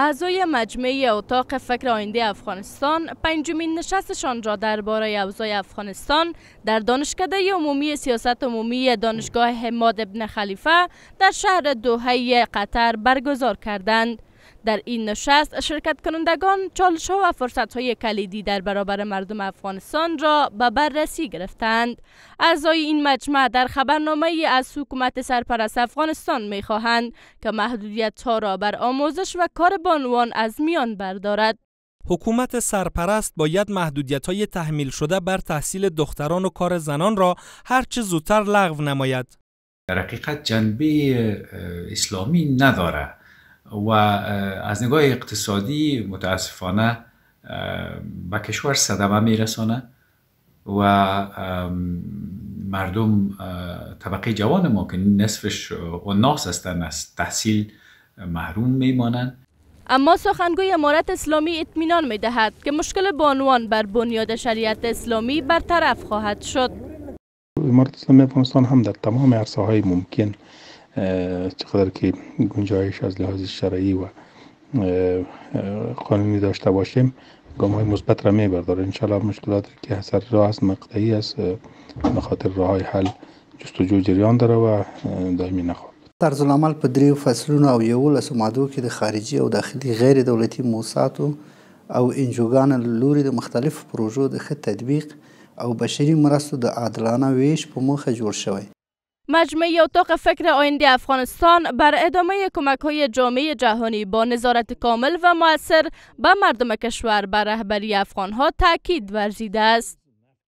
اعضای مجمع اتاق فکر آینده افغانستان پنجمین نشستشان را درباره اوضاع افغانستان در دانشکده عمومی سیاست عمومی دانشگاه حماد ابن خلیفه در شهر دوحه قطر برگزار کردند. در این نشست شرکت کنندگان چالش ها و فرصت های کلیدی در برابر مردم افغانستان را به بررسی گرفتند. اعضای این مجمع در خبرنامه از حکومت سرپرست افغانستان می خواهند که محدودیت ها را بر آموزش و کار بانوان از میان بردارد. حکومت سرپرست باید محدودیت های تحمیل شده بر تحصیل دختران و کار زنان را هرچه زودتر لغو نماید. در حقیقت جنبه اسلامی نداره و از نگاه اقتصادی متاسفانه به کشور صدمه میرسانه و مردم طبقه جوان ما که نصفش ناس هستن از تحصیل محروم میمانند اما سخنگوی امارت اسلامی اطمینان می که مشکل بانوان بر بنیاد شریعت اسلامی برطرف خواهد شد امارت اسلامی افغانستان هم در تمام عرصه ممکن چقدر که گنجایش از لحاظ شرعی و قانونی داشته باشیم گام های مثبت را می برداره انشاءالله مشکلات که اثر راه است مقطعی است به خاطر راه های حل جستجو جریان داره و دائمی نخواهد طرز العمل په دریو فصلونو او یولسو مادو کې د خارجي او داخلي غیر دولتي موسساتو او انجوګانو لوري د مختلف پروژو د ښه تطبیق او بشري مرستو د عادلانه ویش په موخه جوړ شوی مجموعه اتاق فکر آینده افغانستان بر ادامه کمک های جامعه جهانی با نظارت کامل و موثر به مردم کشور بر رهبری افغان ها تاکید ورزیده است.